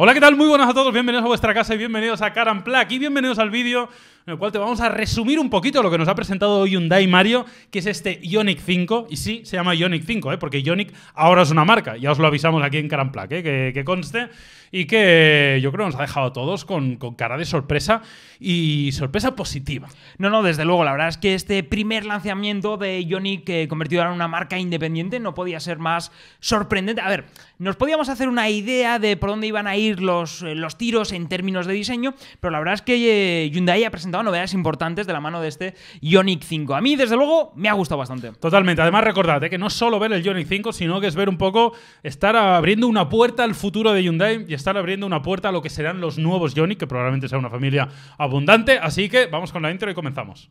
Hola, ¿qué tal? Muy buenas a todos, bienvenidos a vuestra casa y bienvenidos a karan Plaque y bienvenidos al vídeo en el cual te vamos a resumir un poquito lo que nos ha presentado hoy Hyundai Mario, que es este Ionic 5, y sí, se llama Ionic 5, ¿eh? porque Ionic ahora es una marca, ya os lo avisamos aquí en Caran Plaque, ¿eh? que, conste, y que yo creo nos ha dejado a todos con, cara de sorpresa y sorpresa positiva. No, no, desde luego, la verdad es que este primer lanzamiento de Ionic eh, convertido en una marca independiente no podía ser más sorprendente. A ver, nos podíamos hacer una idea de por dónde iban a ir los, eh, los tiros en términos de diseño, pero la verdad es que eh, Hyundai ha presentado novedades importantes de la mano de este IONIQ 5. A mí, desde luego, me ha gustado bastante. Totalmente. Además, recordad eh, que no solo ver el IONIQ 5, sino que es ver un poco, estar abriendo una puerta al futuro de Hyundai y estar abriendo una puerta a lo que serán los nuevos IONIQ que probablemente sea una familia abundante. Así que vamos con la intro y comenzamos.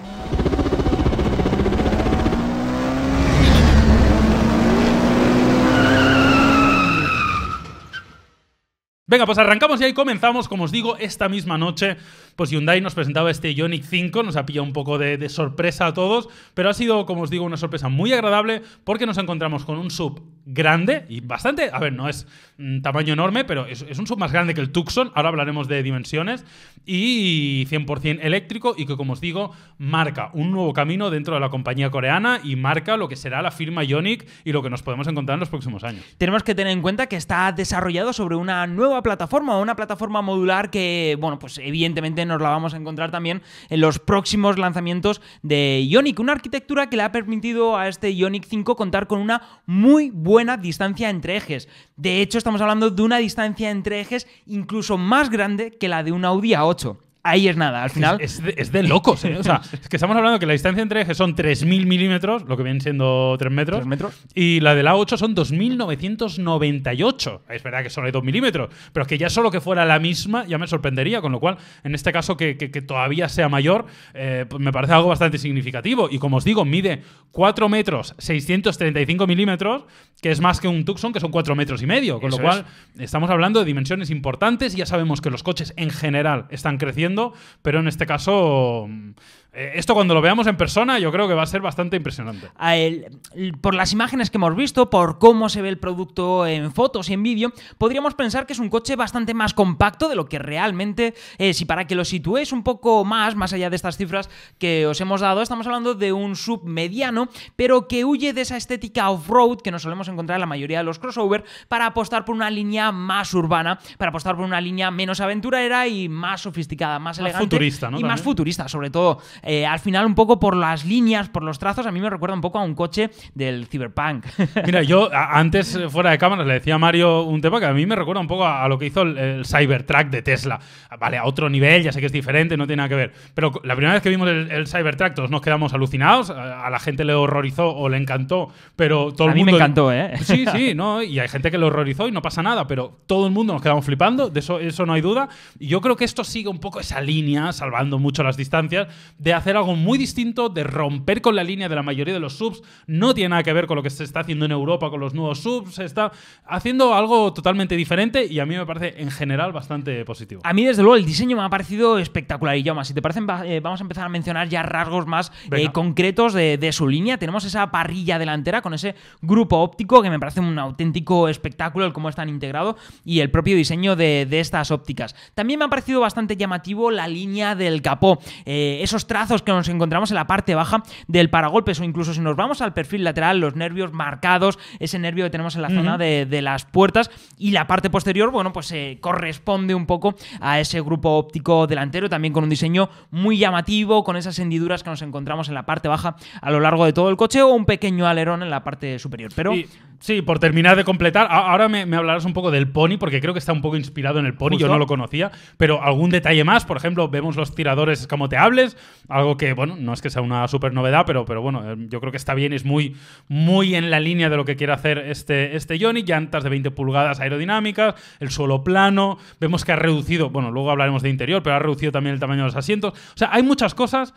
Venga, pues arrancamos y ahí comenzamos. Como os digo, esta misma noche, pues Hyundai nos presentaba este Ionic 5. Nos ha pillado un poco de, sorpresa a todos, pero ha sido, como os digo, una sorpresa muy agradable porque nos encontramos con un sub grande y bastante. A ver, no es mm, tamaño enorme, pero es, un sub más grande que el Tucson. Ahora hablaremos de dimensiones y 100% eléctrico y que, como os digo, marca un nuevo camino dentro de la compañía coreana y marca lo que será la firma Ionic y lo que nos podemos encontrar en los próximos años. Tenemos que tener en cuenta que está desarrollado sobre una nueva plataforma, una plataforma modular que, bueno, pues evidentemente nos la vamos a encontrar también en los próximos lanzamientos de Ionic, una arquitectura que le ha permitido a este Ionic 5 contar con una muy buena distancia entre ejes. De hecho, estamos hablando de una distancia entre ejes incluso más grande que la de un Audi A8 ahí es nada. Al final. Es, de, locos, ¿eh? O sea, es que estamos hablando que la distancia entre ejes son 3.000 milímetros, lo que vienen siendo 3 metros. metros. Y la de la 8 son 2.998. Es verdad que son hay 2 milímetros, pero es que ya solo que fuera la misma ya me sorprendería. Con lo cual, en este caso, que, todavía sea mayor, eh, pues me parece algo bastante significativo. Y como os digo, mide 4 metros 635 milímetros, que es más que un Tucson, que son 4 metros y medio. Con lo cual, estamos hablando de dimensiones importantes. Ya sabemos que los coches en general están creciendo pero en este caso eh, esto cuando lo veamos en persona yo creo que va a ser bastante impresionante. por las imágenes que hemos visto, por cómo se ve el producto en fotos y en vídeo, podríamos pensar que es un coche bastante más compacto de lo que realmente es. Y para que lo situéis un poco más, más allá de estas cifras que os hemos dado, estamos hablando de un sub mediano, pero que huye de esa estética off-road que nos solemos encontrar en la mayoría de los crossover para apostar por una línea más urbana, para apostar por una línea menos aventurera y más sofisticada, más, elegante. Futurista, ¿no? Y más futurista, sobre todo eh, al final un poco por las líneas, por los trazos, a mí me recuerda un poco a un coche del Cyberpunk. Mira, yo antes eh, fuera de cámaras le decía a Mario un tema que a mí me recuerda un poco a, lo que hizo el, Cybertruck de Tesla. Vale, a otro nivel, ya sé que es diferente, no tiene nada que ver. Pero la primera vez que vimos el, Cybertruck todos nos quedamos alucinados, a, la gente le horrorizó o le encantó, pero todo el mundo... A mí me encantó, ¿eh? Sí, sí, no, y hay gente que lo horrorizó y no pasa nada, pero todo el mundo nos quedamos flipando, de eso, eso no hay duda. Y yo creo que esto sigue un poco esa línea, salvando mucho las distancias, de hacer algo muy distinto, de romper con la línea de la mayoría de los subs. No tiene nada que ver con lo que se está haciendo en Europa con los nuevos subs. Se está haciendo algo totalmente diferente y a mí me parece en general bastante positivo. A mí, desde luego, el diseño me ha parecido espectacular. Y ya, si te parecen, eh, vamos a empezar a mencionar ya rasgos más eh, concretos de, su línea. Tenemos esa parrilla delantera con ese grupo óptico que me parece un auténtico espectáculo el cómo están integrado y el propio diseño de, estas ópticas. También me ha parecido bastante llamativo la línea del capó. Eh, esos que nos encontramos en la parte baja del paragolpes o incluso si nos vamos al perfil lateral, los nervios marcados, ese nervio que tenemos en la zona de, las puertas y la parte posterior, bueno, pues se eh, corresponde un poco a ese grupo óptico delantero, también con un diseño muy llamativo, con esas hendiduras que nos encontramos en la parte baja a lo largo de todo el coche o un pequeño alerón en la parte superior. Pero sí, por terminar de completar, ahora me, hablarás un poco del Pony, porque creo que está un poco inspirado en el Pony, yo no lo conocía, pero algún detalle más, por ejemplo, vemos los tiradores escamoteables, algo que, bueno, no es que sea una super novedad, pero, pero bueno, eh, yo creo que está bien, es muy, muy en la línea de lo que quiere hacer este, este Johnny. Llantas de 20 pulgadas aerodinámicas, el suelo plano, vemos que ha reducido, bueno, luego hablaremos de interior, pero ha reducido también el tamaño de los asientos. O sea, hay muchas cosas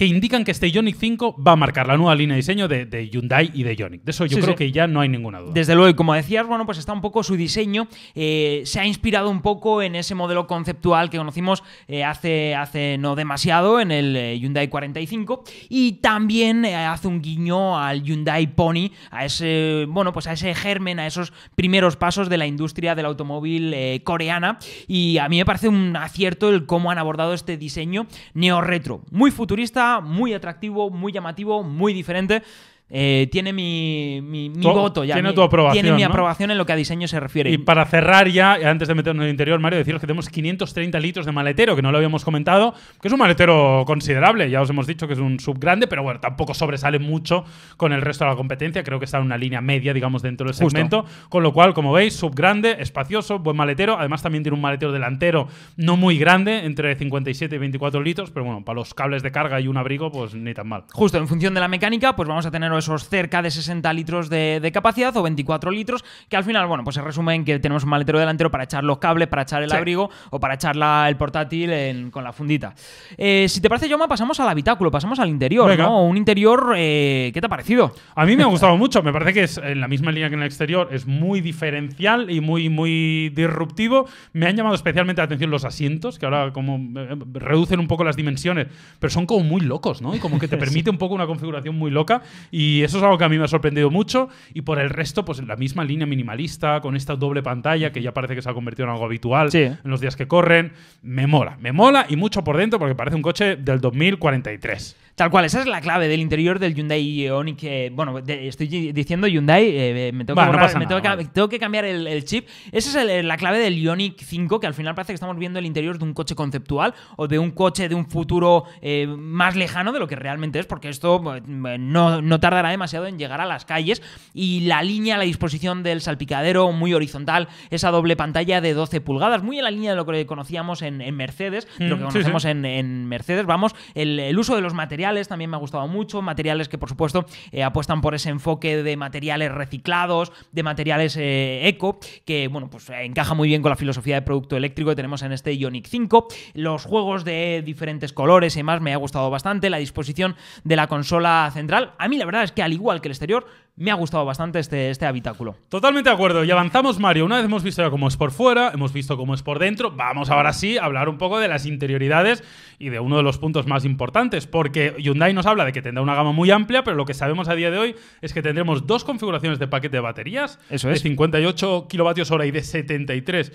que indican que este Ioniq 5 va a marcar la nueva línea de diseño de, Hyundai y de Ioniq De eso yo creo que ya no hay ninguna duda. Desde luego, y como decías, bueno, pues está un poco su diseño, eh, se ha inspirado un poco en ese modelo conceptual que conocimos eh, hace, hace no demasiado, en el eh, Hyundai 45, y también hace un guiño al Hyundai Pony, a ese, bueno, pues a ese germen, a esos primeros pasos de la industria del automóvil coreana, y a mí me parece un acierto el cómo han abordado este diseño neo-retro, muy futurista, muy atractivo, muy llamativo, muy diferente. Eh, tiene mi, voto ya. Tiene mi, tu aprobación. Tiene mi aprobación en lo que a diseño se refiere. Y para cerrar ya, antes de meternos en el interior, Mario, deciros que tenemos 530 litros de maletero, que no lo habíamos comentado, que es un maletero considerable. Ya os hemos dicho que es un sub grande, pero bueno, tampoco sobresale mucho con el resto de la competencia. Creo que está en una línea media, digamos, dentro del segmento. Con lo cual, como veis, sub grande, espacioso, buen maletero. Además, también tiene un maletero delantero no muy grande, entre 57 y 24 litros, pero bueno, para los cables de carga y un abrigo, pues ni tan mal. Justo, en función de la mecánica, pues vamos a tener esos cerca de 60 litros de, capacidad o 24 litros, que al final, bueno, pues se resumen en que tenemos un maletero delantero para echar los cables, para echar el abrigo o para echar el portátil con la fundita. Eh, si te parece, Yoma, pasamos al habitáculo, pasamos al interior, ¿no? Un interior, eh, ¿qué te ha parecido? A mí me ha gustado mucho, me parece que es en la misma línea que en el exterior, es muy diferencial y muy, muy disruptivo. Me han llamado especialmente la atención los asientos, que ahora como eh, reducen un poco las dimensiones, pero son como muy locos, ¿no? Y como que te permite un poco una configuración muy loca y y eso es algo que a mí me ha sorprendido mucho. Y por el resto, pues la misma línea minimalista, con esta doble pantalla que ya parece que se ha convertido en algo habitual en los días que corren. Me mola, me mola y mucho por dentro porque parece un coche del 2043. Tal cual, esa es la clave del interior del Hyundai Ioniq. bueno, estoy diciendo Hyundai, me, tengo, que cambiar el, chip. Esa es la clave del Ioniq 5, que al final parece que estamos viendo el interior de un coche conceptual o de un coche de un futuro eh, más lejano de lo que realmente es, porque esto pues, eh, no, tardará demasiado en llegar a las calles. Y la línea, la disposición del salpicadero muy horizontal, esa doble pantalla de 12 pulgadas, muy en la línea de lo que conocíamos en, Mercedes, lo mm, que conocemos En, Mercedes, vamos, el uso de los materiales también me ha gustado mucho, materiales que por supuesto eh, apuestan por ese enfoque de materiales reciclados, de materiales eh, eco, que bueno, pues eh, encaja muy bien con la filosofía de producto eléctrico que tenemos en este Ionic 5. Los juegos de diferentes colores y más me ha gustado bastante, la disposición de la consola central. A mí la verdad es que al igual que el exterior, me ha gustado bastante este, este habitáculo. Totalmente de acuerdo. Y avanzamos, Mario. Una vez hemos visto cómo es por fuera, hemos visto cómo es por dentro, vamos ahora sí a hablar un poco de las interioridades y de uno de los puntos más importantes, porque Hyundai nos habla de que tendrá una gama muy amplia, pero lo que sabemos a día de hoy es que tendremos dos configuraciones de paquete de baterías, Eso es. de 58 hora y de 73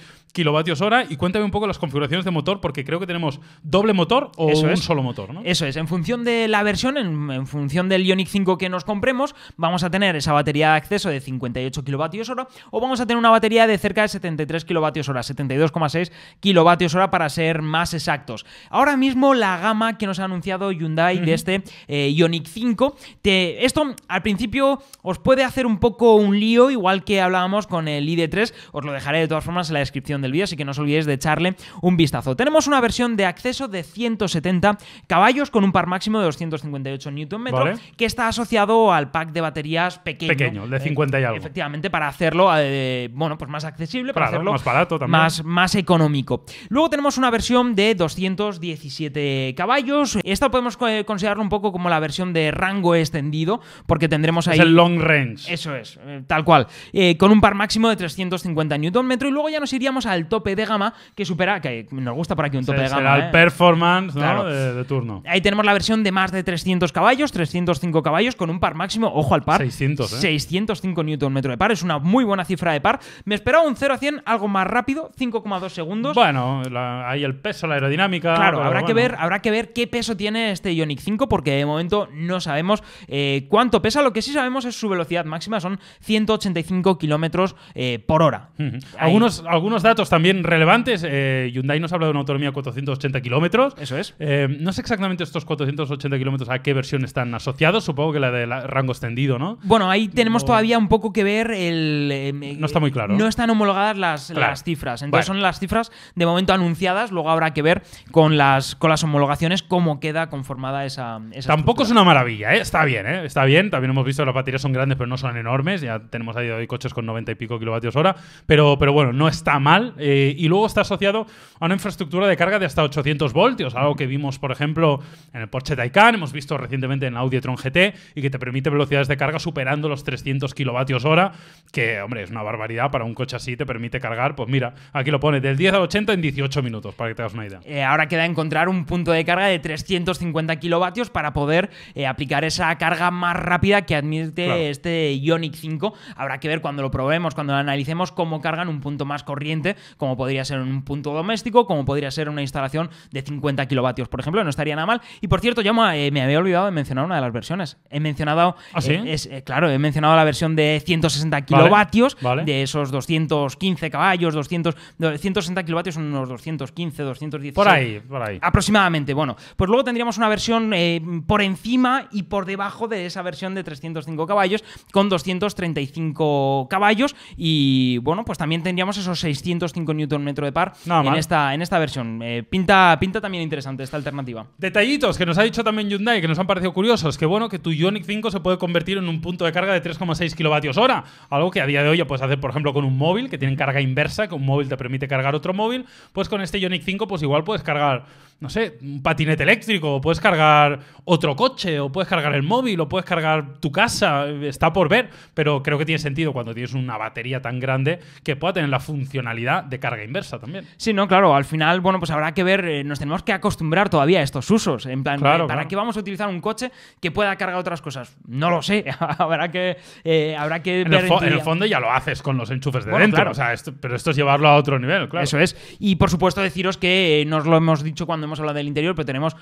hora. Y cuéntame un poco las configuraciones de motor, porque creo que tenemos doble motor o un solo motor. ¿no? Eso es. En función de la versión, en, en función del Ioniq 5 que nos compremos, vamos a tener esa batería de acceso de 58 kWh o vamos a tener una batería de cerca de 73 kWh, 72,6 kWh para ser más exactos. Ahora mismo la gama que nos ha anunciado Hyundai de este Ionic eh, Ioniq 5, esto al principio os puede hacer un poco un lío, igual que hablábamos con el ID3, os lo dejaré de todas formas en la descripción del vídeo, así que no os olvidéis de echarle un vistazo. Tenemos una versión de acceso de 170 caballos con un par máximo de 258 Nm, que está asociado al pack de baterías pequeño. de 50 eh, y algo. Efectivamente, para hacerlo, eh, bueno, pues más accesible, para hacerlo más barato también. Más, económico. Luego tenemos una versión de 217 caballos. Esta podemos eh, considerarlo un poco como la versión de rango extendido, porque tendremos ahí... Es el long range. Eso es, tal cual. con un par máximo de 350 Nm y luego ya nos iríamos al tope de gama que supera, que nos gusta por aquí un tope de gama. Será el performance de, turno. Ahí tenemos la versión de más de 300 caballos, 305 caballos, con un par máximo, ojo al par, 605 ¿eh? newton metro de par. Es una muy buena cifra de par. Me esperaba un 0 a 100 algo más rápido, 5,2 segundos. Bueno, la, ahí el peso, la aerodinámica. Claro, habrá que ver, habrá que ver qué peso tiene este Ioniq 5 porque de momento no sabemos eh, cuánto pesa. Lo que sí sabemos es su velocidad máxima, son 185 kilómetros eh, por hora. algunos, algunos datos también relevantes. Hyundai nos habla de una autonomía de 480 kilómetros. Eso es. no sé exactamente estos 480 kilómetros a qué versión están asociados. Supongo que la del rango extendido, ¿no? bueno, ahí tenemos todavía un poco que ver el... Em, eh, no está muy claro. No están homologadas las, cifras. Entonces son las cifras de momento anunciadas, luego habrá que ver con las, con las homologaciones cómo queda conformada esa... Tampoco es una maravilla, ¿eh? está bien, ¿eh? está bien. También hemos visto que las baterías son grandes pero no son enormes. Ya tenemos ahí hoy coches con 90 y pico kilovatios hora. Pero, pero bueno, no está mal. Eh, y luego está asociado a una infraestructura de carga de hasta 800 voltios, algo que vimos, por ejemplo, en el Porsche Taycan, hemos visto recientemente en el Audi e-tron GT y que te permite velocidades de carga super los 300 kilovatios hora, que, hombre, es una barbaridad para un coche así, te permite cargar, pues mira, aquí lo pone, del 10 al 80 en 18 minutos, para que te hagas una idea. Eh, ahora queda encontrar un punto de carga de 350 kilovatios para poder eh, aplicar esa carga más rápida que admite este Ionic 5. Habrá que ver cuando lo probemos, cuando lo analicemos, cómo cargan un punto más corriente, como podría ser en un punto doméstico, como podría ser una instalación de 50 kilovatios, por ejemplo, no estaría nada mal. Y por cierto, ya eh, me había olvidado de mencionar una de las versiones. He mencionado... claro, ¿Ah, Claro, he mencionado la versión de 160 kilovatios, de esos 215 caballos, 200, 160 kilovatios son unos 215, 216. Por ahí, por ahí. Aproximadamente, bueno. Pues luego tendríamos una versión eh, por encima y por debajo de esa versión de 305 caballos, con 235 caballos y, bueno, pues también tendríamos esos 605 Nm de par en, esta, en esta versión. Eh, pinta, pinta también interesante esta alternativa. Detallitos que nos ha dicho también Hyundai, que nos han parecido curiosos, que bueno, que tu Ionic 5 se puede convertir en un punto de carga de 3,6 kilovatios hora. Algo que a día de hoy ya puedes hacer, por ejemplo, con un móvil, que tiene carga inversa, que un móvil te permite cargar otro móvil. Pues con este Ionic 5, pues igual puedes cargar, no sé, un patinete eléctrico, o puedes cargar otro coche, o puedes cargar el móvil, o puedes cargar tu casa. Está por ver, pero creo que tiene sentido cuando tienes una batería tan grande que pueda tener la funcionalidad de carga inversa también. Sí, no, claro, al final, bueno, pues habrá que ver, eh, nos tenemos que acostumbrar todavía a estos usos. En plan, eh, ¿para qué vamos a utilizar un coche que pueda cargar otras cosas? No lo sé. habrá que, eh, habrá que en, el fondo ya lo haces con los enchufes de dentro, esto, pero esto es llevarlo a otro nivel, claro. Eso es. Y por supuesto deciros que eh, nos lo hemos dicho cuando hemos hablado del interior, pero tenemos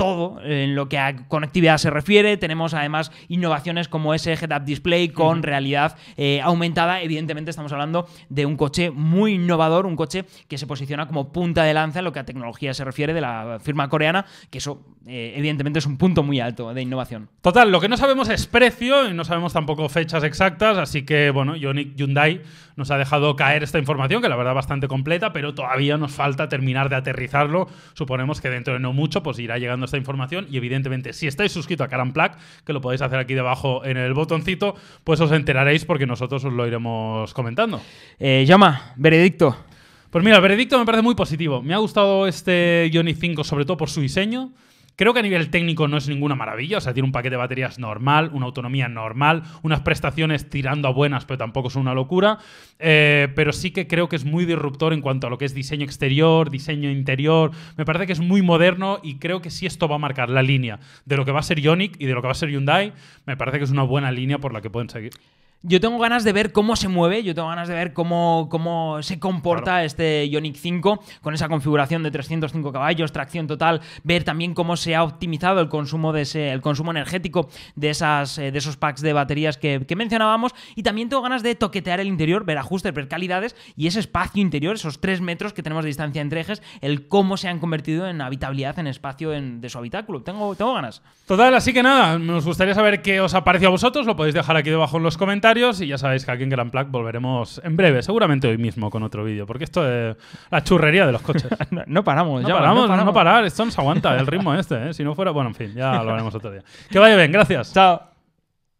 todo en lo que a conectividad se refiere. Tenemos además innovaciones como ese head-up display con realidad eh, aumentada. Evidentemente estamos hablando de un coche muy innovador, un coche que se posiciona como punta de lanza en lo que a tecnología se refiere de la firma coreana, que eso eh, evidentemente es un punto muy alto de innovación. Total, lo que no sabemos es precio y no sabemos tampoco fechas exactas, así que bueno, Hyundai nos ha dejado caer esta información, que la verdad bastante completa, pero todavía nos falta terminar de aterrizarlo. Suponemos que dentro de no mucho pues irá llegando esta información y evidentemente si estáis suscrito a Caramplac Plug, que lo podéis hacer aquí debajo en el botoncito, pues os enteraréis porque nosotros os lo iremos comentando. llama, eh, veredicto. Pues mira, el veredicto me parece muy positivo. Me ha gustado este Johnny 5 sobre todo por su diseño. Creo que a nivel técnico no es ninguna maravilla, o sea, tiene un paquete de baterías normal, una autonomía normal, unas prestaciones tirando a buenas, pero tampoco es una locura, eh, pero sí que creo que es muy disruptor en cuanto a lo que es diseño exterior, diseño interior, me parece que es muy moderno y creo que si esto va a marcar la línea de lo que va a ser Yonic y de lo que va a ser Hyundai, me parece que es una buena línea por la que pueden seguir yo tengo ganas de ver cómo se mueve, yo tengo ganas de ver cómo, cómo se comporta este Ionic 5 con esa configuración de 305 caballos, tracción total, ver también cómo se ha optimizado el consumo, de ese, el consumo energético de, esas, eh, de esos packs de baterías que, mencionábamos. Y también tengo ganas de toquetear el interior, ver ajustes, ver calidades y ese espacio interior, esos 3 metros que tenemos de distancia entre ejes, el cómo se han convertido en habitabilidad, en espacio de su habitáculo. Tengo, tengo ganas. Total, así que nada, nos gustaría saber qué os ha parecido a vosotros, lo podéis dejar aquí debajo en los comentarios y ya sabéis que aquí en Gran Plaque volveremos en breve, seguramente hoy mismo con otro vídeo, porque esto es la churrería de los coches. no, paramos, ya. Paramos, no paramos, no parar, esto nos aguanta el ritmo este, ¿eh? si no fuera, bueno, en fin, ya lo haremos otro día. Que vaya bien, gracias. Chao.